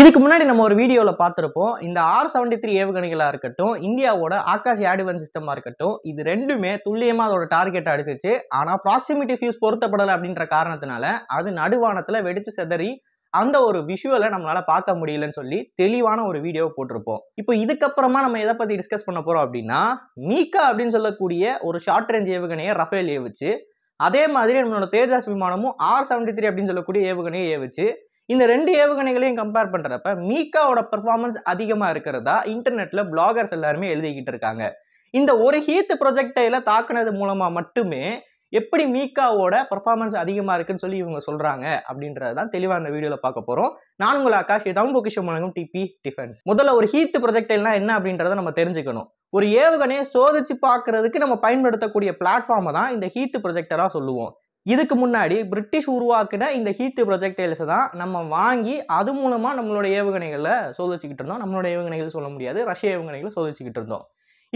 இதுக்கு முன்னாடி நம்ம ஒரு வீடியோவில் பார்த்துருப்போம் இந்த ஆர் செவன்டி த்ரீ ஏவுகணைகளாக இருக்கட்டும் இந்தியாவோட ஆகாஷ் ஆடிவன் சிஸ்டமாக இருக்கட்டும் இது ரெண்டுமே துல்லியமாக அதோட டார்கெட்டை அடிச்சிச்சு ஆனால் ப்ராக்சிமிட்டி ஃபியூஸ் பொருத்தப்படலை அப்படின்ற காரணத்தினால அது நடுவானத்தில் வெடிச்சு செதறி அந்த ஒரு விஷுவலை நம்மளால் பார்க்க முடியலன்னு சொல்லி தெளிவான ஒரு வீடியோவை போட்டிருப்போம் இப்போ இதுக்கப்புறமா நம்ம எதை பற்றி டிஸ்கஸ் பண்ண போகிறோம் அப்படின்னா மீக்கா அப்படின்னு சொல்லக்கூடிய ஒரு ஷார்ட் ரேஞ்ச் ஏவுகணையை ரஃபேல் ஏவுச்சு அதே மாதிரி நம்மளோட தேஜாஸ் விமானமும் ஆர் செவன்டி த்ரீ அப்படின்னு சொல்லக்கூடிய ஏவுகணையை ஏவுச்சு இந்த ரெண்டு ஏவுகணைகளையும் கம்பேர் பண்ணுறப்ப மீகாவோட பர்ஃபார்மன்ஸ் அதிகமாக இருக்கிறதா இன்டர்நெட்டில் பிளாகர்ஸ் எல்லாருமே எழுதிக்கிட்டு இருக்காங்க இந்த ஒரு ஹீத் ப்ரொஜெக்டைல தாக்குனது மூலமாக மட்டுமே எப்படி மீகாவோட பர்ஃபார்மன்ஸ் அதிகமாக இருக்குன்னு சொல்லி இவங்க சொல்கிறாங்க அப்படின்றது தான் தெளிவாக அந்த வீடியோவில் பார்க்க போகிறோம் நான் உங்கள் ஆகாஷ் டவுன் பொக்கிஷம் வழங்கும் டிபி டிஃபென்ஸ் முதல்ல ஒரு ஹீத் ப்ரொஜெக்டைல்னா என்ன அப்படின்றத நம்ம தெரிஞ்சுக்கணும் ஒரு ஏவுகணையை சோதிச்சு பார்க்கறதுக்கு நம்ம பயன்படுத்தக்கூடிய பிளாட்ஃபார்மை தான் இந்த ஹீத் ப்ரொஜெக்டராக சொல்லுவோம் இதுக்கு முன்னாடி பிரிட்டிஷ் உருவாக்கின இந்த ஹீட்டு ப்ரொஜெக்டைல்ஸை தான் நம்ம வாங்கி அது மூலமாக நம்மளோட ஏவுகணைகளை சோதிச்சுக்கிட்டு இருந்தோம் நம்மளோட ஏவுகணைகள் சொல்ல முடியாது ரஷ்ய ஏவுகணைகளை சோதிச்சுக்கிட்டு இருந்தோம்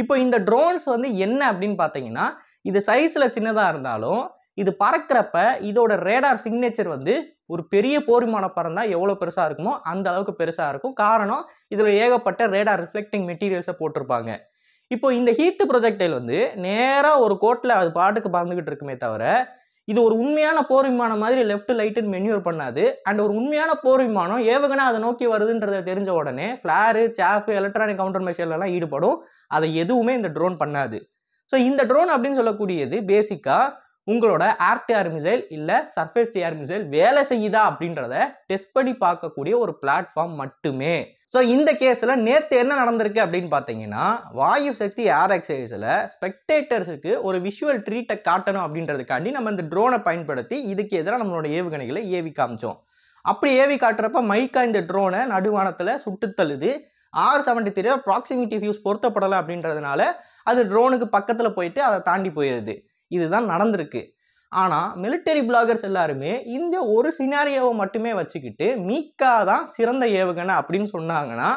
இப்போ இந்த ட்ரோன்ஸ் வந்து என்ன அப்படின்னு பார்த்தீங்கன்னா இது சைஸில் சின்னதாக இருந்தாலும் இது பறக்கிறப்ப இதோட ரேடார் சிக்னேச்சர் வந்து ஒரு பெரிய போர்மான பறந்தால் எவ்வளோ பெருசாக இருக்குமோ அந்த அளவுக்கு பெருசாக இருக்கும் காரணம் இதில் ஏகப்பட்ட ரேடார் ரிஃப்ளெக்டிங் மெட்டீரியல்ஸை போட்டிருப்பாங்க இப்போ இந்த ஹீத்து ப்ரொஜெக்டைல் வந்து நேராக ஒரு கோட்டில் அது பாட்டுக்கு பறந்துக்கிட்டு இருக்குமே தவிர இது ஒரு உண்மையான போர் விமானம் மாதிரி லெஃப்ட் லைட்டுன்னு மென்யூர் பண்ணாது அண்ட் ஒரு உண்மையான போர் விமானம் ஏவுகணை அதை நோக்கி வருதுன்றத தெரிஞ்ச உடனே ஃப்ளாரு சாஃப் எலக்ட்ரானிக் கவுண்டர் மெஷின்லாம் ஈடுபடும் அதை எதுவுமே இந்த ட்ரோன் பண்ணாது ஸோ இந்த ட்ரோன் அப்படின்னு சொல்லக்கூடியது பேசிக்காக உங்களோட ஆர்ட் ஏர் மிசைல் இல்லை சர்ஃபேஸ் டிஆர் மிசைல் வேலை செய்யுதா அப்படின்றத டெஸ்ட் பண்ணி பார்க்கக்கூடிய ஒரு பிளாட்ஃபார்ம் மட்டுமே ஸோ இந்த கேஸில் நேற்று என்ன நடந்திருக்கு அப்படின்னு பார்த்தீங்கன்னா வாயு சக்தி ஏர் எக்ஸசைஸில் ஸ்பெக்டேட்டர்ஸுக்கு ஒரு விஷுவல் ட்ரீட்டை காட்டணும் அப்படின்றதுக்காண்டி நம்ம இந்த ட்ரோனை பயன்படுத்தி இதுக்கு எதிராக நம்மளோட ஏவுகணைகளை ஏவி காமிச்சோம் அப்படி ஏவி காட்டுறப்ப மைக்கா இந்த ட்ரோனை நடுவானத்தில் சுட்டுத்தள்ளுது R seventy three proximity fuse பொருத்தப்படலை அப்படின்றதுனால அது ட்ரோனுக்கு பக்கத்தில் போயிட்டு அதை தாண்டி போயிடுது இதுதான் நடந்திருக்கு ஆனால் மிலிட்டரி பிளாகர்ஸ் எல்லாருமே இந்த ஒரு சினாரியோவை மட்டுமே வச்சுக்கிட்டு மீக்கா தான் சிறந்த ஏவுகணை அப்படின்னு சொன்னாங்கன்னா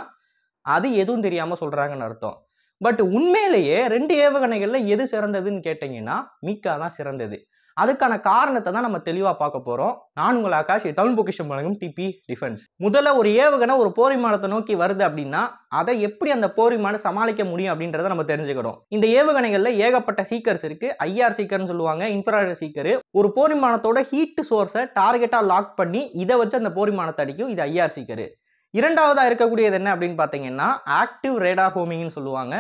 அது எதுவும் தெரியாமல் சொல்கிறாங்கன்னு அர்த்தம் பட் உண்மையிலேயே ரெண்டு ஏவுகணைகளில் எது சிறந்ததுன்னு கேட்டிங்கன்னா மீக்கா தான் சிறந்தது அதுக்கான காரணத்தை தான் நம்ம தெளிவாக பார்க்க போகிறோம் நான் உங்கள் ஆகாஷ் தமிழ் பொக்கிஷம் வழங்கும் டிபி டிஃபென்ஸ் முதல்ல ஒரு ஏவுகணை ஒரு போர் விமானத்தை நோக்கி வருது அப்படின்னா அதை எப்படி அந்த போர் விமானம் சமாளிக்க முடியும் அப்படின்றத நம்ம தெரிஞ்சுக்கிறோம் இந்த ஏவுகணைகளில் ஏகப்பட்ட சீக்கர்ஸ் இருக்குது ஐஆர் சீக்கர்னு சொல்லுவாங்க இன்ஃப்ராட் சீக்கர் ஒரு போர் விமானத்தோட ஹீட் சோர்ஸை டார்கெட்டாக லாக் பண்ணி இதை வச்சு அந்த போர் விமானத்தை அடிக்கும் இது ஐஆர் சீக்கர் இரண்டாவதாக இருக்கக்கூடியது என்ன அப்படின்னு பார்த்தீங்கன்னா ஆக்டிவ் ரேடா ஹோமிங்னு சொல்லுவாங்க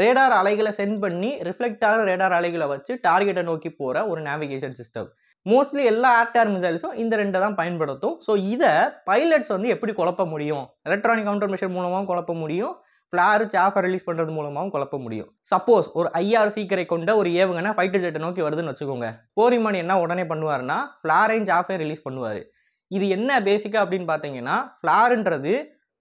ரேடார் அலைகளை சென்ட் பண்ணி ரிஃப்ளெக்ட் ஆகிற ரேடார் அலைகளை வச்சு டார்கெட்டை நோக்கி போகிற ஒரு நேவிகேஷன் சிஸ்டம் மோஸ்ட்லி எல்லா ஆர்டார் மிசைல்ஸும் இந்த ரெண்டை தான் பயன்படுத்தும் ஸோ இதை பைலட்ஸ் வந்து எப்படி குழப்ப முடியும் எலக்ட்ரானிக் கவுண்டர் மிஷின் மூலமாகவும் குழப்ப முடியும் ஃப்ளாரு சாஃபர் ரிலீஸ் பண்ணுறது மூலமாகவும் குழப்ப முடியும் சப்போஸ் ஒரு ஐஆர் சீக்கரை கொண்ட ஒரு ஏவுங்கன்னா ஃபைட்டர் ஜெட்டை நோக்கி வருதுன்னு வச்சுக்கோங்க போரிமான் என்ன உடனே பண்ணுவார்னா ஃப்ளாரையும் சாஃபையும் ரிலீஸ் பண்ணுவார் இது என்ன பேசிக்காக அப்படின்னு பார்த்தீங்கன்னா ஃப்ளாருன்றது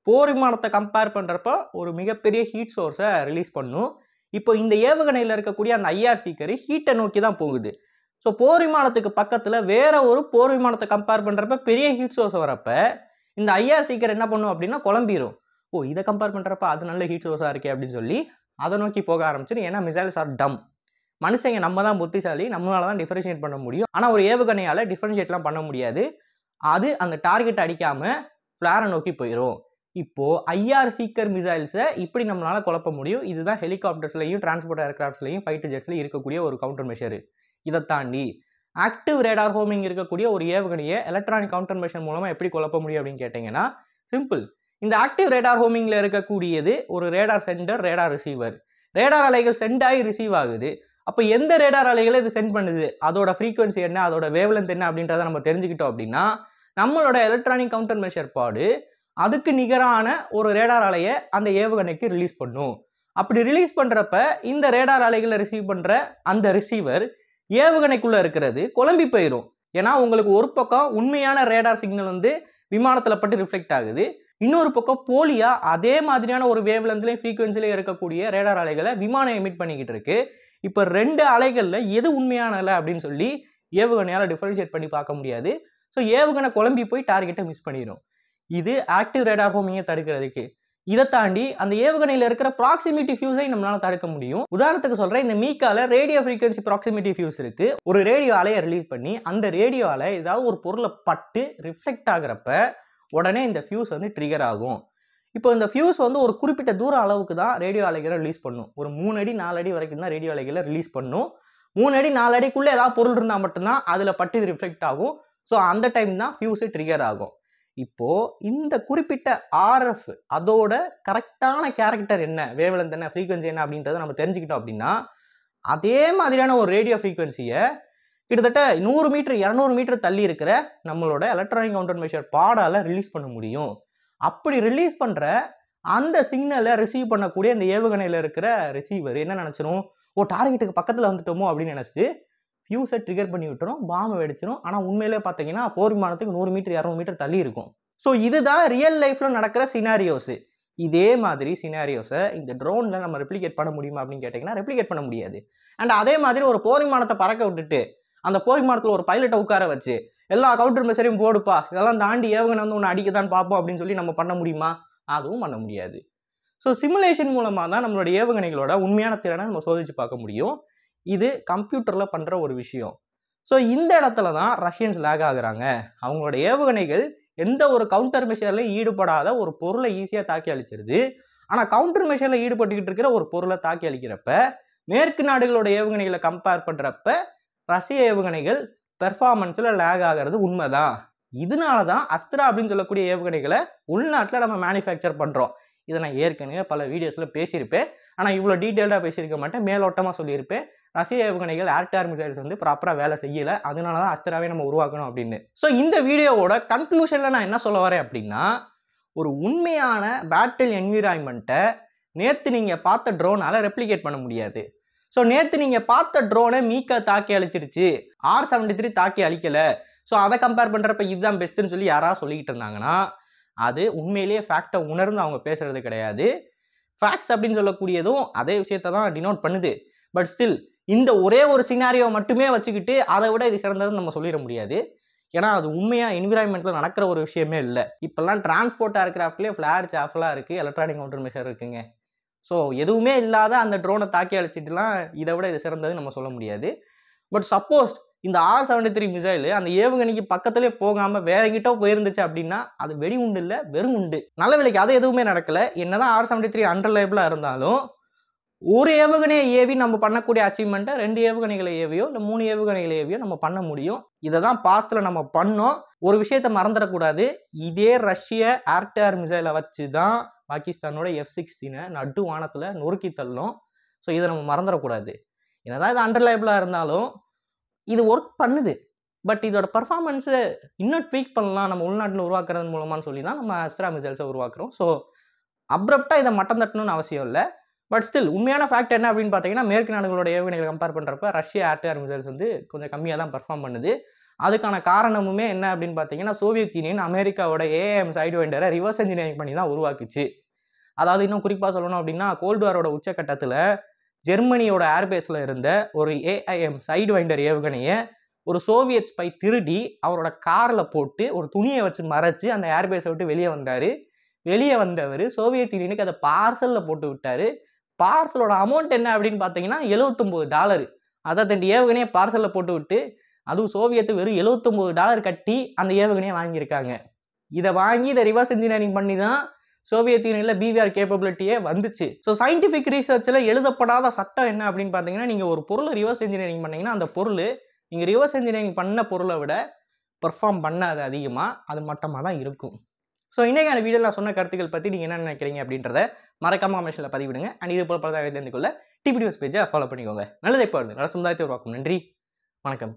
போர் விமானத்தை கம்பேர் பண்ணுறப்போ ஒரு மிகப்பெரிய ஹீட் சோர்ஸை ரிலீஸ் பண்ணும் இப்போ இந்த ஏவுகணையில் இருக்கக்கூடிய அந்த ஐஆர் சீக்கரி ஹீட்டை நோக்கி தான் போகுது ஸோ போர் விமானத்துக்கு பக்கத்தில் வேற ஒரு போர் விமானத்தை கம்பேர் பண்ணுறப்ப பெரிய ஹீட் சோர்ஸ் வரப்போ இந்த ஐஆர் சீக்கர் என்ன பண்ணும் அப்படின்னா குழம்பிடும் ஓ இதை கம்பேர் பண்ணுறப்ப அது நல்ல ஹீட் சோர்ஸாக இருக்கே அப்படின்னு சொல்லி அதை நோக்கி போக ஆரம்பிச்சிடும் ஏன்னா மிசைல்ஸ் ஆர் டம் மனுஷங்க நம்ம தான் புத்திசாலி நம்மளால தான் டிஃபரன்ஷியேட் பண்ண முடியும் ஆனால் ஒரு ஏவுகணையால் டிஃபரன்ஷியேட்லாம் பண்ண முடியாது அது அந்த டார்கெட் அடிக்காமல் ஃப்ளாரை நோக்கி போயிடும் இப்போது ஐஆர் சீக்கர் மிசைல்ஸை இப்படி நம்மளால் குழப்ப முடியும் இதுதான் ஹெலிகாப்டர்ஸ்லையும் டிரான்ஸ்போர்ட் ஏர்க்ராஃப்ட்ஸ்லையும் ஃபைட்டர் ஜெட்ஸ்லையும் இருக்கக்கூடிய ஒரு கவுண்டர் மெஷர் இதை தாண்டி ஆக்டிவ் ரேடார் ஹோமிங் இருக்கக்கூடிய ஒரு ஏவுகணையை எலக்ட்ரானிக் கவுண்டர் மெஷர் மூலமாக எப்படி குழப்ப முடியும் அப்படின்னு கேட்டிங்கன்னா சிம்பிள் இந்த ஆக்டிவ் ரேடார் ஹோமிங்கில் இருக்கக்கூடியது ஒரு radar sender radar receiver radar அலைகள் சென்ட் ஆகி ரிசீவ் ஆகுது அப்போ எந்த ரேடார் அலைகளை இது சென்ட் பண்ணுது அதோட ஃப்ரீக்வன்சி என்ன அதோட வேவ்லென்த் என்ன அப்படின்றத நம்ம தெரிஞ்சுக்கிட்டோம் அப்படின்னா நம்மளோட எலக்ட்ரானிக் கவுண்டர் மெஷர் பாடு அதுக்கு நிகரான ஒரு ரேடார் அலையை அந்த ஏவுகணைக்கு ரிலீஸ் பண்ணும் அப்படி ரிலீஸ் பண்ணுறப்ப இந்த ரேடார் அலைகளை ரிசீவ் பண்ணுற அந்த ரிசீவர் ஏவுகணைக்குள்ளே இருக்கிறது குழம்பி போயிடும் ஏன்னா உங்களுக்கு ஒரு பக்கம் உண்மையான ரேடார் சிக்னல் வந்து விமானத்தில் பட்டு ரிஃப்ளெக்ட் ஆகுது இன்னொரு பக்கம் போலியாக அதே மாதிரியான ஒரு வேவ்லேருந்துலேயும் ஃப்ரீக்குவென்சிலையும் இருக்கக்கூடிய ரேடார் அலைகளை விமானம் எமிட் பண்ணிக்கிட்டு இருக்கு இப்போ ரெண்டு அலைகளில் எது உண்மையான அலை அப்படின்னு சொல்லி ஏவுகணையால் டிஃபரன்ஷியேட் பண்ணி பார்க்க முடியாது ஸோ ஏவுகணை குழம்பி போய் டார்கெட்டை மிஸ் பண்ணிடும் இது ஆக்டிவ் ரேடார் ஹோமிங்கை தடுக்கிறதுக்கு இதை தாண்டி அந்த ஏவுகணையில் இருக்கிற ப்ராக்சிமிட்டி ஃபியூஸை நம்மளால் தடுக்க முடியும் உதாரணத்துக்கு சொல்கிறேன் இந்த மீக்கால ரேடியோ ஃப்ரீக்வன்சி ப்ராக்சிமிட்டி ஃபியூஸ் இருக்கு ஒரு ரேடியோ அலையை ரிலீஸ் பண்ணி அந்த ரேடியோ அலை ஏதாவது ஒரு பொருளை பட்டு ரிஃப்ளெக்ட் ஆகிறப்ப உடனே இந்த ஃபியூஸ் வந்து ட்ரிகர் ஆகும் இப்போ இந்த ஃபியூஸ் வந்து ஒரு குறிப்பிட்ட தூர அளவுக்கு தான் ரேடியோ அலைகளை ரிலீஸ் பண்ணும் ஒரு மூணு அடி நாலு அடி வரைக்கும் தான் ரேடியோ அலைகளை ரிலீஸ் பண்ணும் மூணு அடி நாலு அடிக்குள்ளே ஏதாவது பொருள் இருந்தால் மட்டும்தான் அதில் பட்டு இது ரிஃப்ளெக்ட் ஆகும் ஸோ அந்த டைம் தான் ஃபியூஸு ட்ரிகர் ஆகும் இப்போ இந்த குறிப்பிட்ட ஆர்எஃப் அதோட கரெக்டான கேரக்டர் என்ன வேவலந்த் என்ன ஃப்ரீக்வன்சி என்ன அப்படின்றத நம்ம தெரிஞ்சுக்கிட்டோம் அப்படின்னா அதே மாதிரியான ஒரு ரேடியோ ஃப்ரீக்வன்சியை கிட்டத்தட்ட நூறு மீட்டர் இரநூறு மீட்டர் தள்ளி இருக்கிற நம்மளோட எலக்ட்ரானிக் கவுண்டர் மெஷர் பாடால் ரிலீஸ் பண்ண முடியும் அப்படி ரிலீஸ் பண்ணுற அந்த சிக்னலை ரிசீவ் பண்ணக்கூடிய அந்த ஏவுகணையில் இருக்கிற ரிசீவர் என்ன நினச்சிரும் ஓ டார்கெட்டுக்கு பக்கத்தில் வந்துட்டோமோ அப்படின்னு நினச்சிட்டு ஃபியூஸை ட்ரிகர் பண்ணி விட்டுரும் பாம்பு வெடிச்சிடும் ஆனால் உண்மையிலே பார்த்தீங்கன்னா போர் விமானத்துக்கு நூறு மீட்டர் இரநூறு மீட்டர் தள்ளி இருக்கும் ஸோ இதுதான் ரியல் லைஃப்பில் நடக்கிற சினாரியோஸு இதே மாதிரி சினாரியோஸை இந்த ட்ரோனில் நம்ம ரெப்ளிகேட் பண்ண முடியுமா அப்படின்னு கேட்டிங்கன்னா ரெப்ளிகேட் பண்ண முடியாது அண்ட் அதே மாதிரி ஒரு போர் விமானத்தை பறக்க விட்டுட்டு அந்த போர் விமானத்தில் ஒரு பைலட்டை உட்கார வச்சு எல்லா கவுண்டர் மெசரையும் போடுப்பா இதெல்லாம் தாண்டி ஏவுகணை வந்து ஒன்று அடிக்க தான் பார்ப்போம் அப்படின்னு சொல்லி நம்ம பண்ண முடியுமா அதுவும் பண்ண முடியாது ஸோ சிமுலேஷன் மூலமாக தான் நம்மளுடைய ஏவுகணைகளோட உண்மையான திறனை நம்ம சோதித்து பார்க்க முடியும் இது கம்ப்யூட்டரில் பண்ணுற ஒரு விஷயம் ஸோ இந்த இடத்துல தான் ரஷ்யன்ஸ் லேக் ஆகுறாங்க அவங்களோட ஏவுகணைகள் எந்த ஒரு கவுண்டர் மெஷரில் ஈடுபடாத ஒரு பொருளை ஈஸியாக தாக்கி அழிச்சிருது ஆனால் கவுண்டர் மெஷரில் ஈடுபட்டுக்கிட்டு இருக்கிற ஒரு பொருளை தாக்கி அழிக்கிறப்ப மேற்கு நாடுகளோட ஏவுகணைகளை கம்பேர் பண்ணுறப்ப ரஷ்ய ஏவுகணைகள் பெர்ஃபார்மன்ஸில் லேக் ஆகிறது உண்மைதான் இதனால தான் அஸ்திரா அப்படின்னு சொல்லக்கூடிய ஏவுகணைகளை உள்நாட்டில் நம்ம மேனுஃபேக்சர் பண்ணுறோம் இதை நான் ஏற்கனவே பல வீடியோஸில் பேசியிருப்பேன் ஆனால் இவ்வளோ டீட்டெயில்டாக பேசியிருக்க மாட்டேன் மேலோட்டமாக சொல்லியிருப்பேன் ரசிக ஏவுகணைகள் ஏர்ட் மிசைல்ஸ் வந்து ப்ராப்பராக வேலை செய்யலை அதனால தான் அஸ்தராவே நம்ம உருவாக்கணும் அப்படின்னு ஸோ இந்த வீடியோவோட கன்க்ளூஷனில் நான் என்ன சொல்ல வரேன் அப்படின்னா ஒரு உண்மையான பேட்டில் என்விரான்மெண்ட்டை நேற்று நீங்கள் பார்த்த ட்ரோனால் ரெப்ளிகேட் பண்ண முடியாது ஸோ நேற்று நீங்கள் பார்த்த ட்ரோனை மீக்க தாக்கி அழிச்சிருச்சு ஆர் செவன்டி த்ரீ தாக்கி அழிக்கலை ஸோ அதை கம்பேர் பண்ணுறப்ப இதுதான் பெஸ்ட்டுன்னு சொல்லி யாராவது சொல்லிக்கிட்டு இருந்தாங்கன்னா அது உண்மையிலேயே ஃபேக்டை உணர்ந்து அவங்க பேசுகிறது கிடையாது ஃபேக்ட்ஸ் அப்படின்னு சொல்லக்கூடியதும் அதே விஷயத்த தான் டினோட் பண்ணுது பட் ஸ்டில் இந்த ஒரே ஒரு சினாரியோ மட்டுமே வச்சுக்கிட்டு அதை விட இது சிறந்ததுன்னு நம்ம சொல்லிட முடியாது ஏன்னா அது உண்மையாக என்விரான்மெண்ட்டில் நடக்கிற ஒரு விஷயமே இல்லை இப்போல்லாம் டிரான்ஸ்போர்ட் ஏர்க்ராஃப்ட்லேயே ஃப்ளேர் சாஃப்லாம் இருக்குது எலக்ட்ரானிக் கவுண்டர் மிஷர் இருக்குங்க ஸோ எதுவுமே இல்லாத அந்த ட்ரோனை தாக்கி அழைச்சிட்டுலாம் இதை விட இது சிறந்தது நம்ம சொல்ல முடியாது பட் சப்போஸ் இந்த ஆர் செவன்டி த்ரீ மிசைலு அந்த ஏவுகணைக்கு பக்கத்துலேயே போகாமல் வேற கிட்ட போயிருந்துச்சு அப்படின்னா அது வெடி உண்டு இல்லை வெறும் உண்டு நல்ல விலைக்கு அது எதுவுமே நடக்கலை என்னதான் ஆர் செவன்டி த்ரீ அன்ரிலேபிளாக இருந்தாலும் ஒரு ஏவுகணையை ஏவி நம்ம பண்ணக்கூடிய அச்சீவ்மெண்ட்டை ரெண்டு ஏவுகணைகளை ஏவியோ இல்லை மூணு ஏவுகணைகளை ஏவியோ நம்ம பண்ண முடியும் இதை தான் பாஸ்டில் நம்ம பண்ணோம் ஒரு விஷயத்த மறந்துடக்கூடாது இதே ரஷ்ய ஆர்டேர் மிசைலை வச்சு தான் பாகிஸ்தானோட எஃப் சிக்ஸ்டீனை நட்டு வானத்தில் நொறுக்கி தள்ளும் ஸோ இதை நம்ம மறந்துடக்கூடாது என்னதான் இது அண்டர்லைபிளாக இருந்தாலும் இது ஒர்க் பண்ணுது பட் இதோட பர்ஃபார்மன்ஸு இன்னும் ட்வீக் பண்ணலாம் நம்ம உள்நாட்டில் உருவாக்குறது மூலமானு சொல்லி தான் நம்ம அஸ்ட்ரா மிசைல்ஸை உருவாக்குறோம் ஸோ அப்ரப்டாக இதை மட்டம் தட்டணும்னு அவசியம் இல்லை பட் ஸ்டில் உண்மையான ஃபேக்ட் என்ன அப்படின்னு பார்த்தீங்கன்னா மேற்கு நாடுகளோட ஏவுகணைகளை கம்பேர் பண்ணுறப்ப ரஷ்யா ஆர்டிஆர் மிசைல்ஸ் வந்து கொஞ்சம் கம்மியாக தான் பர்ஃபார்ம் பண்ணுது அதுக்கான காரணமுமே என்ன அப்படின்னு பார்த்தீங்கன்னா சோவியத் யூனியன் அமெரிக்காவோட ஏஎம் வைண்டரை ரிவர்ஸ் இன்ஜினியரிங் பண்ணி தான் உருவாக்குச்சு அதாவது இன்னும் குறிப்பாக சொல்லணும் அப்படின்னா கோல்டு வாரோட உச்சக்கட்டத்தில் ஜெர்மனியோட ஏர்பேஸில் இருந்த ஒரு ஏஐஎம் சைடு வைண்டர் ஏவுகணையை ஒரு சோவியத் ஸ்பை திருடி அவரோட காரில் போட்டு ஒரு துணியை வச்சு மறைச்சு அந்த ஏர்பேஸை விட்டு வெளியே வந்தார் வெளியே வந்தவர் சோவியத் யூனியனுக்கு அதை பார்சலில் போட்டு விட்டார் பார்சலோட அமௌண்ட் என்ன அப்படின்னு பார்த்தீங்கன்னா எழுவத்தொம்போது டாலரு அதை தண்டி ஏவுகணையை பார்சலில் போட்டு விட்டு அதுவும் சோவியத்து வெறும் எழுவத்தொம்போது டாலர் கட்டி அந்த ஏவுகணையை வாங்கியிருக்காங்க இதை வாங்கி இதை ரிவர்ஸ் இன்ஜினியரிங் பண்ணி தான் சோவியத் யூனியனில் பிவிஆர் கேப்பபிலிட்டியே வந்துச்சு ஸோ சயின்டிஃபிக் ரீசர்ச்சில் எழுதப்படாத சட்டம் என்ன அப்படின்னு பார்த்தீங்கன்னா நீங்கள் ஒரு பொருளை ரிவர்ஸ் இன்ஜினியரிங் பண்ணிங்கன்னா அந்த பொருள் நீங்கள் ரிவர்ஸ் இன்ஜினியரிங் பண்ண பொருளை விட பெர்ஃபார்ம் பண்ணாது அதிகமாக அது மட்டமாக தான் இருக்கும் ஸோ இன்றைக்கான வீடியோ நான் சொன்ன கருத்துக்கள் பற்றி நீங்கள் என்ன நினைக்கிறீங்க அப்படின்றத மறக்காம கமெண்ட்ஸில் பதிவிடுங்க அண்ட் இது போல் பார்த்தா தெரிந்து கொள்ள டிபிடிஎஸ் பேஜை ஃபாலோ பண்ணிக்கோங்க நல்லதை பாருங்கள் நல்ல சமுதாயத்தை உருவாக்கும் நன்றி வணக்கம்